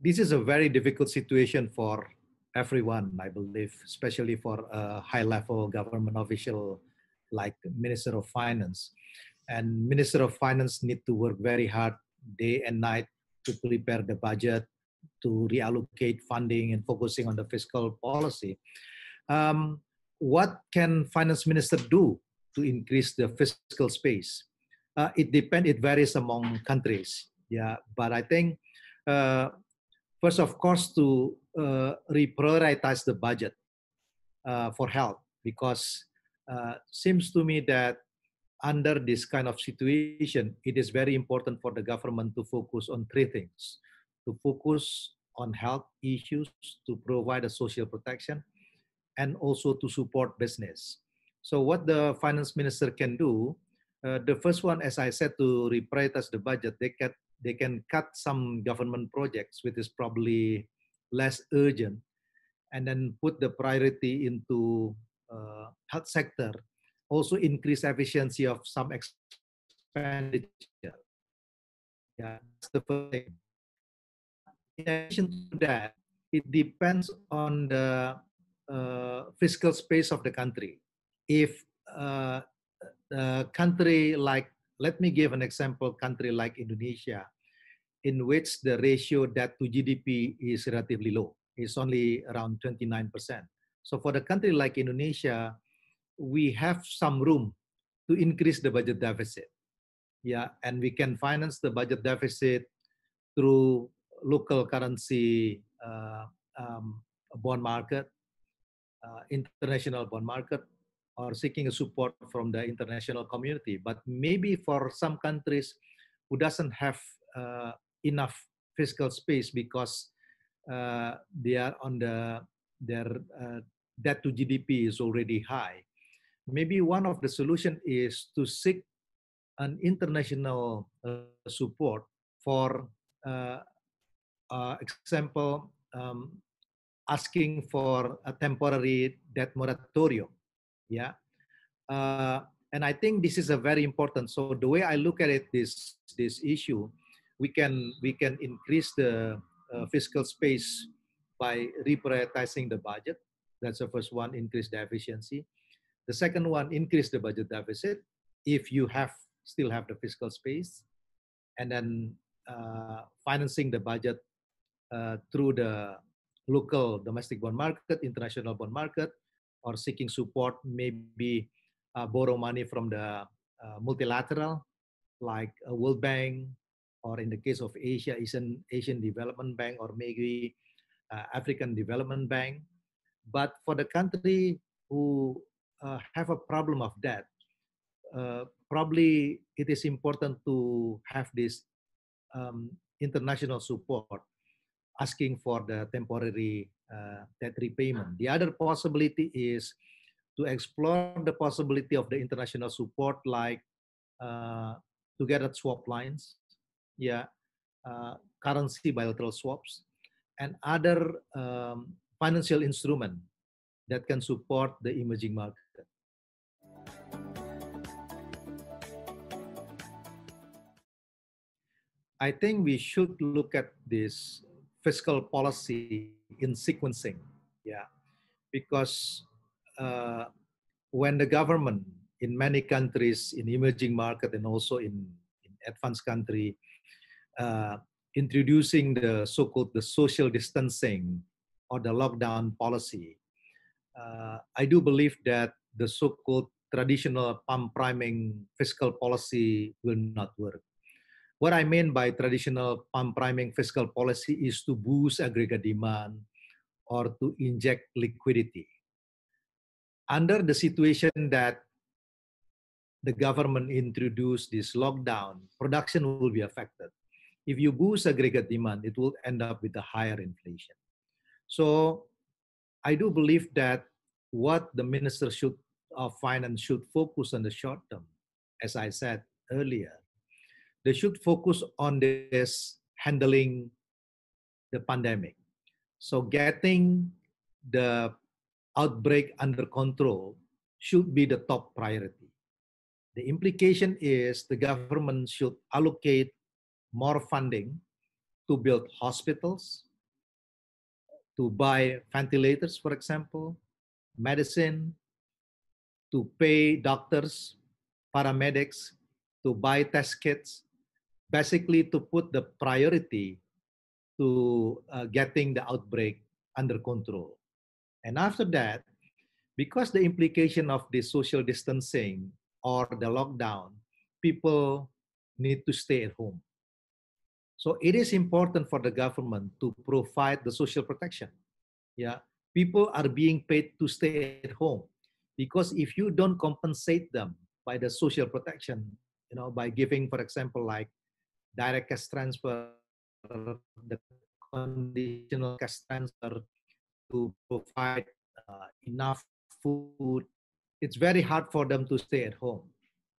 this is a very difficult situation for everyone, I believe, especially for a high-level government official like Minister of Finance. And Minister of Finance need to work very hard day and night to prepare the budget, to reallocate funding and focusing on the fiscal policy. Um, what can finance minister do to increase the fiscal space? Uh, it depends, it varies among countries. Yeah, but I think uh, First, of course, to uh, reprioritize the budget uh, for health because uh, seems to me that under this kind of situation, it is very important for the government to focus on three things: to focus on health issues, to provide a social protection, and also to support business. So, what the finance minister can do, uh, the first one, as I said, to reprioritize the budget, they can they can cut some government projects which is probably less urgent and then put the priority into uh, health sector also increase efficiency of some expenditure yeah that's the first thing in addition to that it depends on the uh, fiscal space of the country if uh, a country like let me give an example country like Indonesia, in which the ratio debt to GDP is relatively low. It's only around 29%. So for the country like Indonesia, we have some room to increase the budget deficit. Yeah, and we can finance the budget deficit through local currency uh, um, bond market, uh, international bond market, or seeking support from the international community. But maybe for some countries who doesn't have uh, enough fiscal space because uh, they are on the their uh, debt to GDP is already high. Maybe one of the solution is to seek an international uh, support for uh, uh, example um, asking for a temporary debt moratorium yeah uh, and i think this is a very important so the way i look at it this this issue we can we can increase the uh, fiscal space by reprioritizing the budget that's the first one increase the efficiency the second one increase the budget deficit if you have still have the fiscal space and then uh, financing the budget uh, through the local domestic bond market international bond market or seeking support, maybe uh, borrow money from the uh, multilateral, like World Bank, or in the case of Asia, Asian, Asian Development Bank, or maybe uh, African Development Bank. But for the country who uh, have a problem of debt, probably it is important to have this um, international support asking for the temporary uh, that repayment. The other possibility is to explore the possibility of the international support like uh, at swap lines, yeah, uh, currency bilateral swaps, and other um, financial instrument that can support the emerging market. I think we should look at this fiscal policy in sequencing. Yeah, because uh, when the government in many countries, in emerging market and also in, in advanced country, uh, introducing the so-called the social distancing or the lockdown policy, uh, I do believe that the so-called traditional pump priming fiscal policy will not work what I mean by traditional pump priming fiscal policy is to boost aggregate demand or to inject liquidity. Under the situation that the government introduced this lockdown, production will be affected. If you boost aggregate demand, it will end up with a higher inflation. So I do believe that what the minister should of finance should focus on the short term, as I said earlier, they should focus on this handling the pandemic. So getting the outbreak under control should be the top priority. The implication is the government should allocate more funding to build hospitals, to buy ventilators, for example, medicine, to pay doctors, paramedics, to buy test kits, basically to put the priority to uh, getting the outbreak under control. And after that, because the implication of the social distancing or the lockdown, people need to stay at home. So it is important for the government to provide the social protection. Yeah, people are being paid to stay at home because if you don't compensate them by the social protection, you know, by giving, for example, like direct cash transfer, the conditional cash transfer to provide uh, enough food. It's very hard for them to stay at home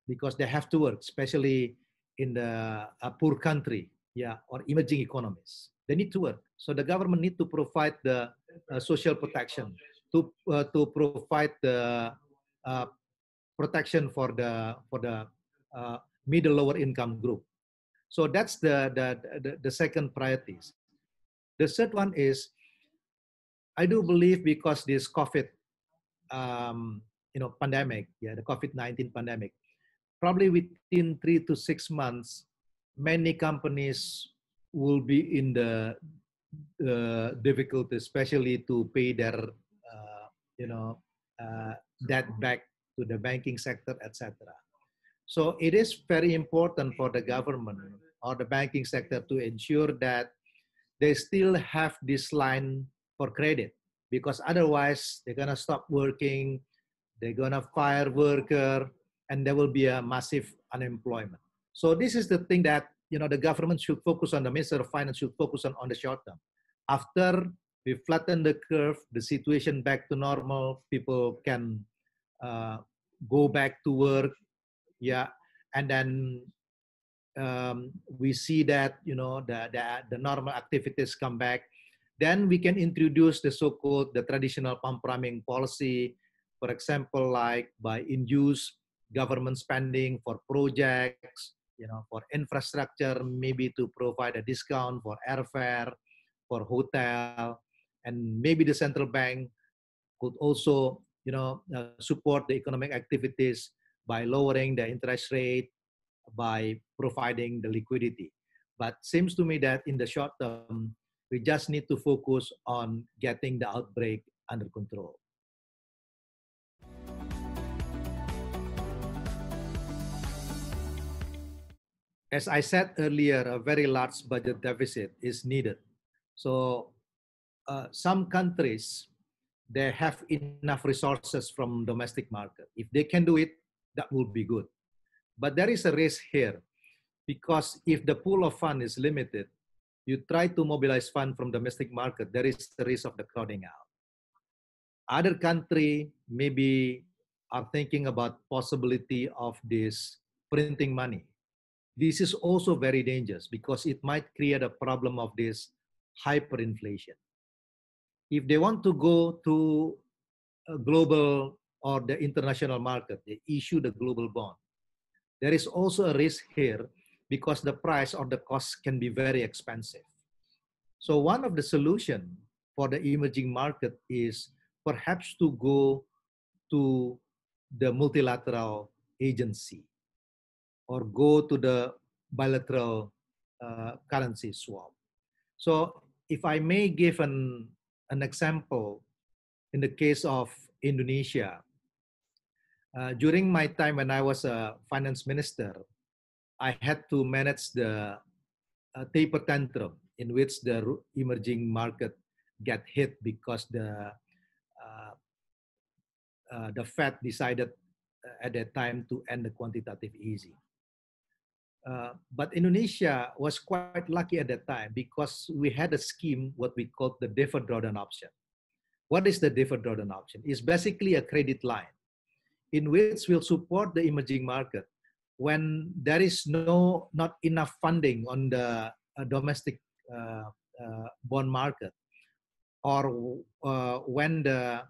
because they have to work, especially in the uh, poor country, yeah, or emerging economies. They need to work. So the government need to provide the uh, social protection to uh, to provide the uh, protection for the for the uh, middle lower income group so that's the, the, the, the second priorities. The third one is, I do believe because this COVID, um, you know, pandemic, yeah, the COVID-19 pandemic, probably within three to six months, many companies will be in the uh, difficulty, especially to pay their, uh, you know, uh, debt back to the banking sector, etc. So it is very important for the government or the banking sector to ensure that they still have this line for credit because otherwise they're going to stop working they're going to fire worker and there will be a massive unemployment so this is the thing that you know the government should focus on the minister of finance should focus on on the short term after we flatten the curve the situation back to normal people can uh, go back to work yeah and then um, we see that you know the, the, the normal activities come back, then we can introduce the so-called the traditional pump priming policy, for example, like by induce government spending for projects, you know, for infrastructure, maybe to provide a discount for airfare, for hotel, and maybe the central bank could also, you know, uh, support the economic activities by lowering the interest rate by providing the liquidity. But seems to me that in the short term, we just need to focus on getting the outbreak under control. As I said earlier, a very large budget deficit is needed. So uh, some countries, they have enough resources from domestic market. If they can do it, that would be good. But there is a risk here because if the pool of fund is limited, you try to mobilize fund from domestic market, there is a risk of the crowding out. Other country maybe are thinking about possibility of this printing money. This is also very dangerous because it might create a problem of this hyperinflation. If they want to go to global or the international market, they issue the global bond there is also a risk here because the price or the cost can be very expensive. So one of the solution for the emerging market is perhaps to go to the multilateral agency or go to the bilateral uh, currency swap. So if I may give an, an example in the case of Indonesia, uh, during my time when I was a finance minister, I had to manage the uh, taper tantrum in which the emerging market get hit because the uh, uh the Fed decided uh, at that time to end the quantitative easing. Uh, but Indonesia was quite lucky at that time because we had a scheme, what we called the deferred drawdown option. What is the deferred drawdown option? It's basically a credit line in which will support the emerging market when there is no not enough funding on the uh, domestic uh, uh, bond market or uh, when the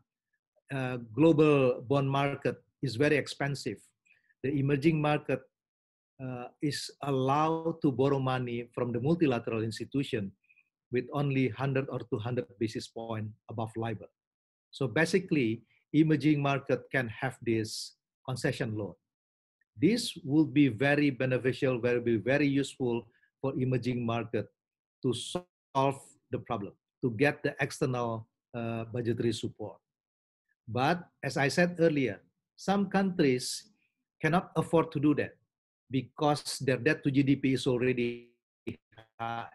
uh, global bond market is very expensive the emerging market uh, is allowed to borrow money from the multilateral institution with only 100 or 200 basis point above LIBOR. So basically, emerging market can have this concession loan. This will be very beneficial, will be very useful for emerging market to solve the problem, to get the external uh, budgetary support. But as I said earlier, some countries cannot afford to do that because their debt to GDP is already high.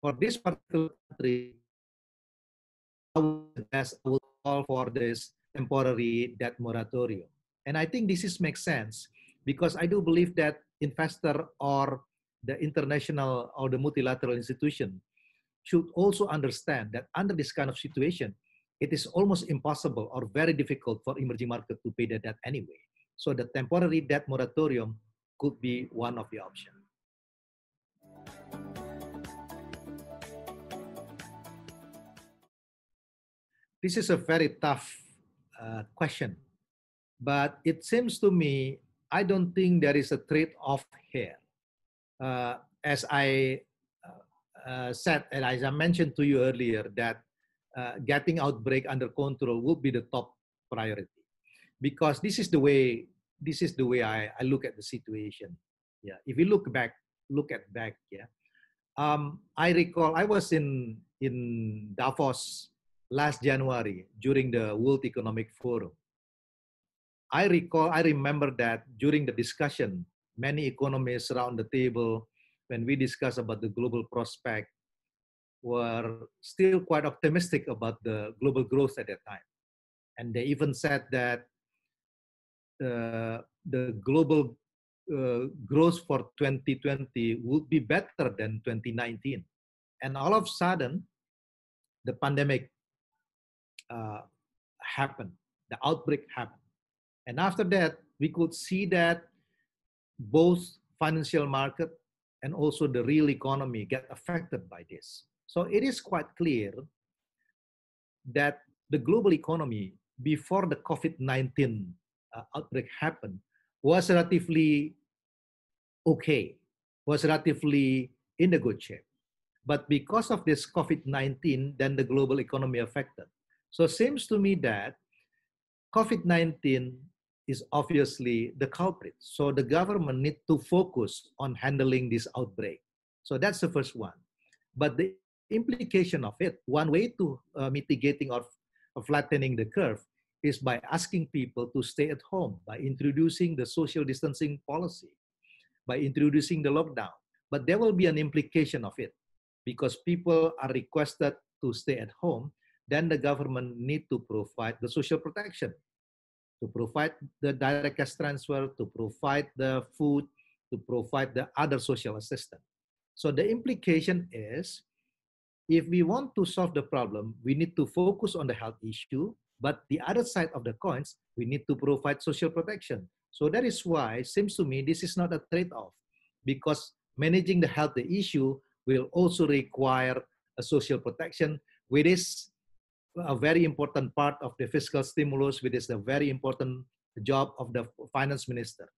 For this particular country, I would for this temporary debt moratorium. And I think this is makes sense because I do believe that investor or the international or the multilateral institution should also understand that under this kind of situation, it is almost impossible or very difficult for emerging market to pay the debt anyway. So the temporary debt moratorium could be one of the options. this is a very tough uh, question, but it seems to me I don't think there is a trade-off here. Uh, as I uh, uh said, and as I mentioned to you earlier, that uh, getting outbreak under control would be the top priority, because this is the way this is the way I, I look at the situation. Yeah, if you look back, look at back, yeah. Um, I recall I was in in Davos last January during the World Economic Forum. I recall, I remember that during the discussion, many economists around the table, when we discussed about the global prospect, were still quite optimistic about the global growth at that time. And they even said that uh, the global uh, growth for 2020 would be better than 2019. And all of a sudden, the pandemic uh, happened, the outbreak happened. And after that, we could see that both financial market and also the real economy get affected by this. So it is quite clear that the global economy before the COVID-19 uh, outbreak happened was relatively okay, was relatively in a good shape. But because of this COVID-19, then the global economy affected. So it seems to me that COVID-19 is obviously the culprit. So the government need to focus on handling this outbreak. So that's the first one. But the implication of it, one way to uh, mitigating or uh, flattening the curve is by asking people to stay at home, by introducing the social distancing policy, by introducing the lockdown. But there will be an implication of it because people are requested to stay at home then the government need to provide the social protection, to provide the direct cash transfer, to provide the food, to provide the other social assistance. So the implication is, if we want to solve the problem, we need to focus on the health issue, but the other side of the coins, we need to provide social protection. So that is why, seems to me, this is not a trade-off, because managing the health issue will also require a social protection, which is a very important part of the fiscal stimulus, which is the very important job of the finance minister.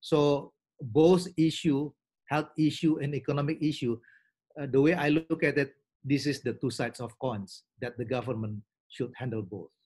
So both issue, health issue and economic issue, uh, the way I look at it, this is the two sides of coins that the government should handle both.